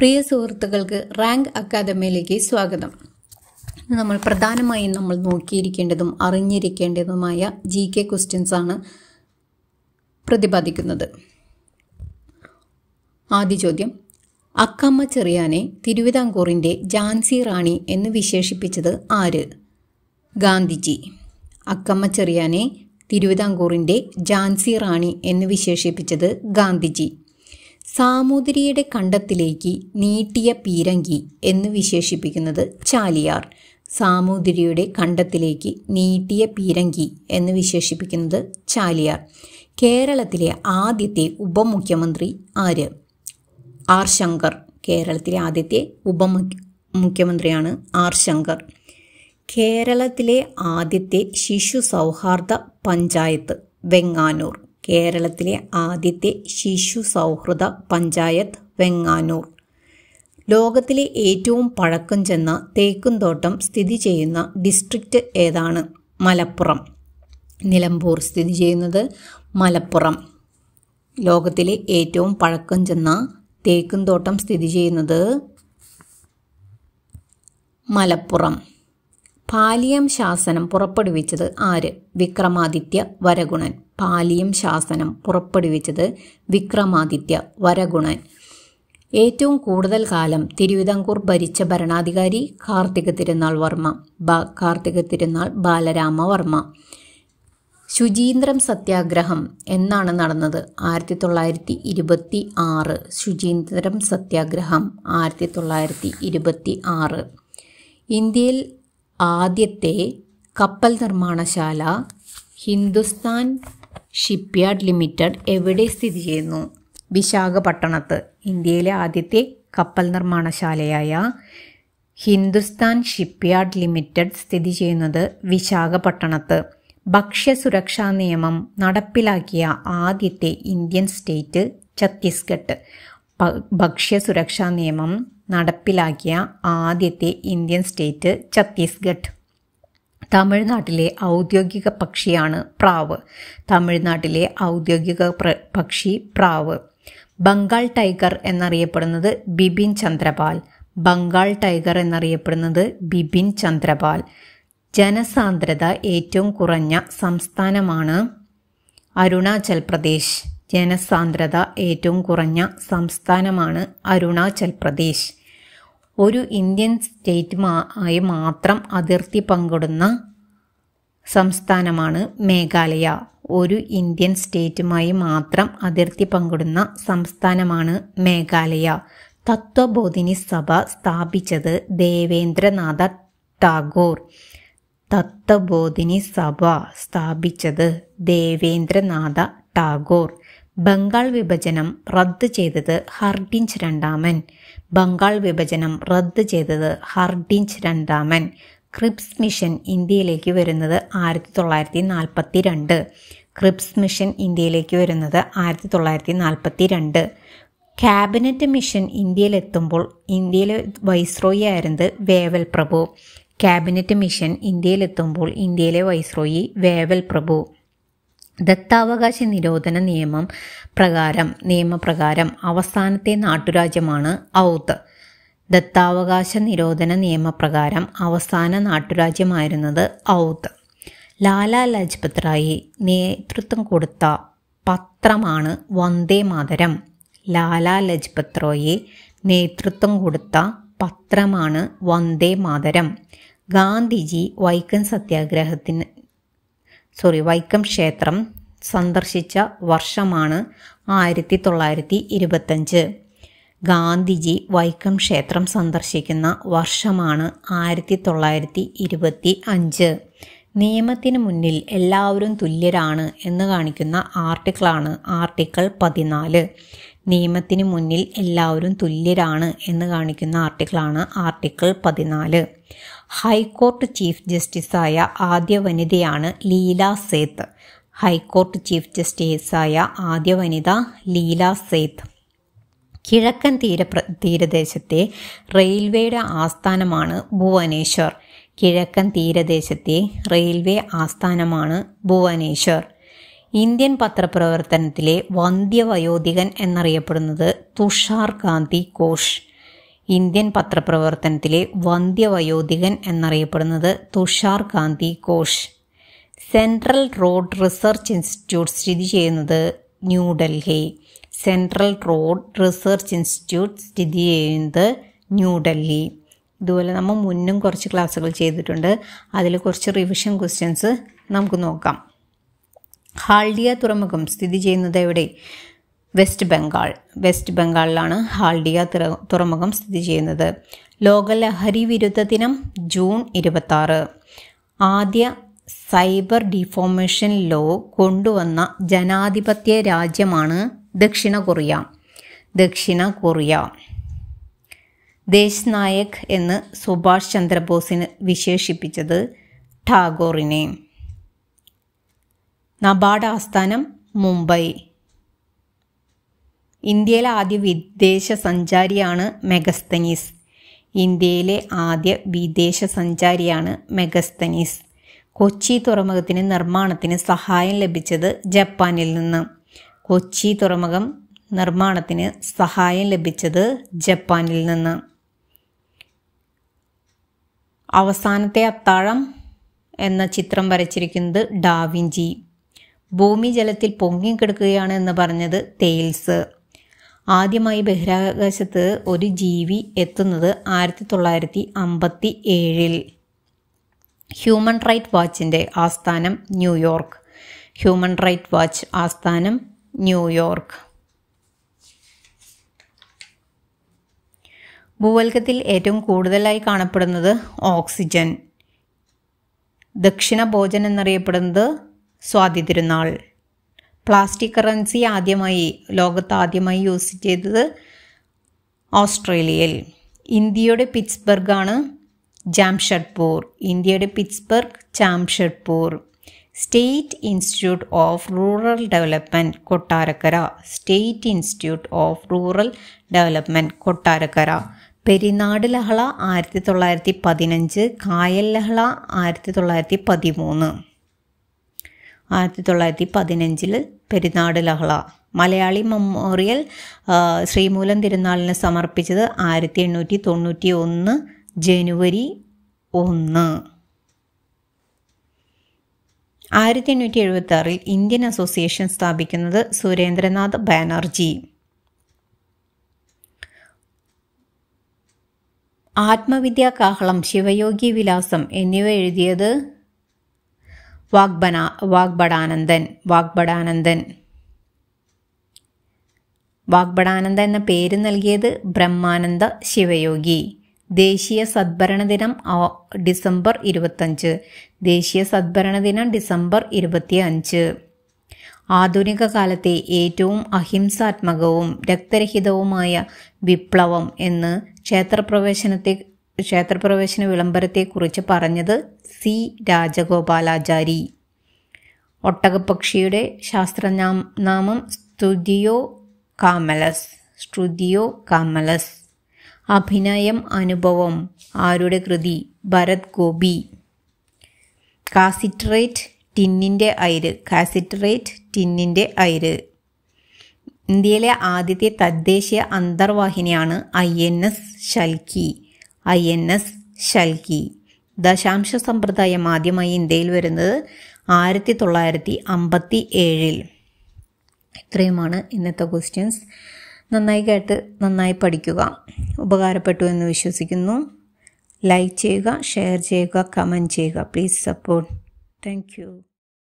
പ്രിയ സുഹൃത്തുക്കൾക്ക് റാങ്ക് അക്കാദമിയിലേക്ക് സ്വാഗതം നമ്മൾ പ്രധാനമായും നമ്മൾ നോക്കിയിരിക്കേണ്ടതും അറിഞ്ഞിരിക്കേണ്ടതുമായ ജി കെ ക്വസ്റ്റ്യൻസാണ് പ്രതിപാദിക്കുന്നത് ആദ്യ ചോദ്യം അക്കമ്മ ചെറിയാനെ തിരുവിതാംകൂറിൻ്റെ ജാൻസി റാണി എന്ന് വിശേഷിപ്പിച്ചത് ആര് ഗാന്ധിജി അക്കമ്മ ചെറിയാനെ തിരുവിതാംകൂറിൻ്റെ ജാൻസി റാണി എന്ന് വിശേഷിപ്പിച്ചത് ഗാന്ധിജി സാമൂതിരിയുടെ കണ്ടത്തിലേക്ക് നീട്ടിയ പീരങ്കി എന്ന് വിശേഷിപ്പിക്കുന്നത് ചാലിയാർ സാമൂതിരിയുടെ കണ്ടത്തിലേക്ക് നീട്ടിയ പീരങ്കി എന്ന് വിശേഷിപ്പിക്കുന്നത് ചാലിയാർ കേരളത്തിലെ ആദ്യത്തെ ഉപമുഖ്യമന്ത്രി ആര് ആർ ശങ്കർ കേരളത്തിലെ ആദ്യത്തെ ഉപമുഖ്യമന്ത്രിയാണ് മുഖ്യമന്ത്രിയാണ് ആർ ശങ്കർ കേരളത്തിലെ ആദ്യത്തെ ശിശു സൗഹാർദ്ദ പഞ്ചായത്ത് വെങ്ങാനൂർ കേരളത്തിലെ ആദ്യത്തെ ശിശു സൗഹൃദ പഞ്ചായത്ത് വെങ്ങാനൂർ ലോകത്തിലെ ഏറ്റവും പഴക്കം ചെന്ന തേക്കുംതോട്ടം സ്ഥിതി ചെയ്യുന്ന ഡിസ്ട്രിക്റ്റ് ഏതാണ് മലപ്പുറം നിലമ്പൂർ സ്ഥിതി ചെയ്യുന്നത് മലപ്പുറം ലോകത്തിലെ ഏറ്റവും പഴക്കം ചെന്ന തേക്കുംതോട്ടം സ്ഥിതി ചെയ്യുന്നത് മലപ്പുറം പാലിയം ശാസനം പുറപ്പെടുവിച്ചത് ആര് വിക്രമാദിത്യ വരഗുണൻ പാലിയും ശാസനം പുറപ്പെടുവിച്ചത് വിക്രമാദിത്യ വരഗുണൻ ഏറ്റവും കൂടുതൽ കാലം തിരുവിതാംകൂർ ഭരിച്ച ഭരണാധികാരി കാർത്തിക തിരുനാൾ വർമ്മ ബ കാർത്തിക തിരുനാൾ ബാലരാമ വർമ്മ ശുചീന്ദ്രം സത്യാഗ്രഹം എന്നാണ് നടന്നത് ആയിരത്തി തൊള്ളായിരത്തി ഇരുപത്തി ആറ് ശുചീന്ദ്രം സത്യാഗ്രഹം ആയിരത്തി തൊള്ളായിരത്തി ഇരുപത്തി ആറ് ഇന്ത്യയിൽ ആദ്യത്തെ കപ്പൽ നിർമ്മാണശാല ഹിന്ദുസ്ഥാൻ ഷിപ്പ്യാർഡ് ലിമിറ്റഡ് എവിടെ സ്ഥിതി ചെയ്യുന്നു വിശാഖപട്ടണത്ത് ഇന്ത്യയിലെ ആദ്യത്തെ കപ്പൽ നിർമ്മാണശാലയായ ഹിന്ദുസ്ഥാൻ ഷിപ്പ്യാർഡ് ലിമിറ്റഡ് സ്ഥിതി ചെയ്യുന്നത് വിശാഖപട്ടണത്ത് ഭക്ഷ്യസുരക്ഷാ നിയമം നടപ്പിലാക്കിയ ആദ്യത്തെ ഇന്ത്യൻ സ്റ്റേറ്റ് ഛത്തീസ്ഗഡ് ഭക്ഷ്യസുരക്ഷാ നിയമം നടപ്പിലാക്കിയ ആദ്യത്തെ ഇന്ത്യൻ സ്റ്റേറ്റ് ഛത്തീസ്ഗഡ് തമിഴ്നാട്ടിലെ ഔദ്യോഗിക പക്ഷിയാണ് പ്രാവ് തമിഴ്നാട്ടിലെ ഔദ്യോഗിക പക്ഷി പ്രാവ് ബംഗാൾ ടൈഗർ എന്നറിയപ്പെടുന്നത് ബിബിൻ ചന്ദ്രപാൽ ബംഗാൾ ടൈഗർ എന്നറിയപ്പെടുന്നത് ബിബിൻ ചന്ദ്രപാൽ ജനസാന്ദ്രത ഏറ്റവും കുറഞ്ഞ സംസ്ഥാനമാണ് അരുണാചൽ പ്രദേശ് ജനസാന്ദ്രത ഏറ്റവും കുറഞ്ഞ സംസ്ഥാനമാണ് അരുണാചൽ പ്രദേശ് ഒരു ഇന്ത്യൻ സ്റ്റേറ്റ് ആയി മാത്രം അതിർത്തി പങ്കിടുന്ന സംസ്ഥാനമാണ് മേഘാലയ ഒരു ഇന്ത്യൻ സ്റ്റേറ്റുമായി മാത്രം അതിർത്തി പങ്കിടുന്ന സംസ്ഥാനമാണ് മേഘാലയ തത്വബോധിനി സഭ സ്ഥാപിച്ചത് ദേവേന്ദ്രനാഥ ടാഗോർ തത്വബോധിനി സഭ സ്ഥാപിച്ചത് ദേവേന്ദ്രനാഥ ടാഗോർ ബംഗാൾ വിഭജനം റദ്ദ് ചെയ്തത് ഹർഡിഞ്ച് രണ്ടാമൻ ബംഗാൾ വിഭജനം റദ്ദ് ചെയ്തത് ഹർഡിഞ്ച് രണ്ടാമൻ ക്രിപ്സ് മിഷൻ ഇന്ത്യയിലേക്ക് വരുന്നത് ആയിരത്തി തൊള്ളായിരത്തി നാൽപ്പത്തി രണ്ട് ക്രിപ്സ് മിഷൻ ഇന്ത്യയിലേക്ക് വരുന്നത് ആയിരത്തി തൊള്ളായിരത്തി നാൽപ്പത്തി രണ്ട് ക്യാബിനറ്റ് മിഷൻ ഇന്ത്യയിലെത്തുമ്പോൾ ഇന്ത്യയിലെ വൈസ്രോയി ആയിരുന്നത് വേവൽ പ്രഭു ക്യാബിനറ്റ് മിഷൻ ഇന്ത്യയിലെത്തുമ്പോൾ ഇന്ത്യയിലെ വൈസ്രോയി വേവൽ പ്രഭു ദത്താവകാശ നിരോധന നിയമം പ്രകാരം നിയമപ്രകാരം അവസാനത്തെ നാട്ടുരാജ്യമാണ് ഔത്ത് ദത്താവകാശ നിരോധന നിയമപ്രകാരം അവസാന നാട്ടുരാജ്യമായിരുന്നത് ഔത്ത് ലാല ലജ്പത് റായി നേതൃത്വം കൊടുത്ത പത്രമാണ് വന്ദേ മാതരം ലാല ലജ്പത് റോയെ നേതൃത്വം കൊടുത്ത പത്രമാണ് വന്ദേ മാതരം ഗാന്ധിജി വൈക്കം സത്യാഗ്രഹത്തിന് സോറി വൈക്കം ക്ഷേത്രം സന്ദർശിച്ച വർഷമാണ് ആയിരത്തി തൊള്ളായിരത്തി ഇരുപത്തഞ്ച് ഗാന്ധിജി വൈക്കം ക്ഷേത്രം സന്ദർശിക്കുന്ന വർഷമാണ് ആയിരത്തി തൊള്ളായിരത്തി ഇരുപത്തി അഞ്ച് നിയമത്തിന് മുന്നിൽ എല്ലാവരും തുല്യരാണ് എന്ന് കാണിക്കുന്ന ആർട്ടിക്കിളാണ് ആർട്ടിക്കിൾ പതിനാല് നിയമത്തിന് മുന്നിൽ എല്ലാവരും തുല്യരാണ് എന്ന് കാണിക്കുന്ന ആർട്ടിക്കിളാണ് ആർട്ടിക്കിൾ പതിനാല് ഹൈക്കോർട്ട് ചീഫ് ജസ്റ്റിസായ ആദ്യ വനിതയാണ് ലീല സേത്ത് ഹൈക്കോർട്ട് ചീഫ് ജസ്റ്റിസായ ആദ്യ വനിത ലീല സേത്ത് കിഴക്കൻ തീര തീരദേശത്തെ റെയിൽവേയുടെ ആസ്ഥാനമാണ് ഭുവനേശ്വർ കിഴക്കൻ തീരദേശത്തെ റെയിൽവേ ആസ്ഥാനമാണ് ഭുവനേശ്വർ ഇന്ത്യൻ പത്രപ്രവർത്തനത്തിലെ വന്ധ്യവയോധികൻ എന്നറിയപ്പെടുന്നത് തുഷാർ കാന്തി ഘോഷ് ഇന്ത്യൻ പത്രപ്രവർത്തനത്തിലെ വന്ധ്യവയോധികൻ എന്നറിയപ്പെടുന്നത് Tushar Kanti Ghosh central road research institute സ്ഥിതി ചെയ്യുന്നത് New Delhi central road research institute സ്ഥിതി ചെയ്യുന്നത് ന്യൂഡൽഹി ഇതുപോലെ നമ്മൾ മുന്നും കുറച്ച് ക്ലാസ്സുകൾ ചെയ്തിട്ടുണ്ട് അതിൽ കുറച്ച് റിവിഷൻ ക്വസ്റ്റ്യൻസ് നമുക്ക് നോക്കാം ഹാൾഡിയ തുറമുഖം സ്ഥിതി ചെയ്യുന്നത് എവിടെ വെസ്റ്റ് ബംഗാൾ വെസ്റ്റ് ബംഗാളിലാണ് ഹാൾഡിയ തുറമുഖം സ്ഥിതി ചെയ്യുന്നത് ലോക ലഹരി വിരുദ്ധ ദിനം ജൂൺ ഇരുപത്താറ് ആദ്യ സൈബർ ഡിഫോമേഷൻ ലോ കൊണ്ടുവന്ന ജനാധിപത്യ രാജ്യമാണ് ദക്ഷിണ കൊറിയ ദക്ഷിണ കൊറിയ ദേശ് നായക് എന്ന് സുഭാഷ് ചന്ദ്രബോസിന് വിശേഷിപ്പിച്ചത് ടാഗോറിനെ നബാഡ് ആസ്ഥാനം മുംബൈ ഇന്ത്യയിലെ ആദ്യ വിദേശ സഞ്ചാരിയാണ് മെഗസ്തനീസ് ഇന്ത്യയിലെ ആദ്യ വിദേശ സഞ്ചാരിയാണ് മെഗസ്തനീസ് കൊച്ചി തുറമുഖത്തിന് നിർമ്മാണത്തിന് സഹായം ലഭിച്ചത് ജപ്പാനിൽ നിന്ന് കൊച്ചി തുറമുഖം നിർമ്മാണത്തിന് സഹായം ലഭിച്ചത് ജപ്പാനിൽ നിന്ന് അവസാനത്തെ അത്താഴം എന്ന ചിത്രം വരച്ചിരിക്കുന്നത് ഡാവിഞ്ചി ഭൂമി ജലത്തിൽ പൊങ്ങിക്കിടക്കുകയാണ് എന്ന് പറഞ്ഞത് തെയിൽസ് ആദ്യമായി ബഹിരാകാശത്ത് ഒരു ജീവി എത്തുന്നത് ആയിരത്തി തൊള്ളായിരത്തി അമ്പത്തി ഏഴിൽ ഹ്യൂമൻ റൈറ്റ് വാച്ചിൻ്റെ ആസ്ഥാനം ന്യൂയോർക്ക് ഹ്യൂമൻ റൈറ്റ് വാച്ച് ആസ്ഥാനം ന്യൂയോർക്ക് ഭൂവൽക്കത്തിൽ ഏറ്റവും കൂടുതലായി കാണപ്പെടുന്നത് ഓക്സിജൻ ദക്ഷിണ ഭോജൻ എന്നറിയപ്പെടുന്നത് തിരുനാൾ പ്ലാസ്റ്റിക് കറൻസി ആദ്യമായി ലോകത്ത് ആദ്യമായി യൂസ് ചെയ്തത് ഓസ്ട്രേലിയയിൽ ഇന്ത്യയുടെ പിറ്റ്സ്ബർഗാണ് ജാംഷഡ്പൂർ ഇന്ത്യയുടെ Pittsburgh Jamshedpur state institute of rural development Kottarakkara state institute of rural development Kottarakkara Perinad ലഹള ആയിരത്തി തൊള്ളായിരത്തി പതിനഞ്ച് കായൽ ലഹള ആയിരത്തി തൊള്ളായിരത്തി പതിമൂന്ന് ആയിരത്തി തൊള്ളായിരത്തി പതിനഞ്ചിൽ പെരുന്നാട് ലഹള മലയാളി മെമ്മോറിയൽ ശ്രീമൂലം തിരുനാളിന് സമർപ്പിച്ചത് ആയിരത്തി എണ്ണൂറ്റി തൊണ്ണൂറ്റി ഒന്ന് ജനുവരി ഒന്ന് ആയിരത്തി എണ്ണൂറ്റി എഴുപത്തി ആറിൽ ഇന്ത്യൻ അസോസിയേഷൻ സ്ഥാപിക്കുന്നത് സുരേന്ദ്രനാഥ് ബാനർജി ആത്മവിദ്യാ കാഹളം ശിവയോഗി വിലാസം എന്നിവ എഴുതിയത് വാഗ്ബന വാഗ്ബടാനന്ദൻ വാഗ്ബടാനന്ദൻ വാഗ്ബടാനന്ദ എന്ന പേര് നൽകിയത് ബ്രഹ്മാനന്ദ ശിവയോഗി ദേശീയ സദ്ഭരണ ദിനം ഡിസംബർ ഇരുപത്തഞ്ച് ദേശീയ സദ്ഭരണ ദിനം ഡിസംബർ ഇരുപത്തി അഞ്ച് ആധുനിക കാലത്തെ ഏറ്റവും അഹിംസാത്മകവും രക്തരഹിതവുമായ വിപ്ലവം എന്ന് ക്ഷേത്രപ്രവേശനത്തെ ക്ഷേത്രപ്രവേശന വിളംബരത്തെക്കുറിച്ച് പറഞ്ഞത് സി രാജഗോപാലാചാരി ഒട്ടകപ്പക്ഷിയുടെ ശാസ്ത്രനാം നാമം സ്തുതിയോ കാമലസ് സ്തുതിയോ കാമലസ് അഭിനയം അനുഭവം ആരുടെ കൃതി ഭരത് ഗോപി കാസിറ്ററേറ്റ് ടിന്നിൻ്റെ അയിര് കാസിറ്ററേറ്റ് ടിന്നിൻ്റെ അയിര് ഇന്ത്യയിലെ ആദ്യത്തെ തദ്ദേശീയ അന്തർവാഹിനിയാണ് I N S Shalki I N S Shalki ദശാംശ സമ്പ്രദായം ആദ്യമായി ഇന്ത്യയിൽ വരുന്നത് ആയിരത്തി തൊള്ളായിരത്തി അമ്പത്തി ഏഴിൽ ഇത്രയുമാണ് ഇന്നത്തെ ക്വസ്റ്റ്യൻസ് നന്നായി കേട്ട് നന്നായി പഠിക്കുക ഉപകാരപ്പെട്ടു എന്ന് വിശ്വസിക്കുന്നു ലൈക്ക് ചെയ്യുക ഷെയർ ചെയ്യുക കമൻറ്റ് ചെയ്യുക പ്ലീസ് സപ്പോർട്ട് താങ്ക്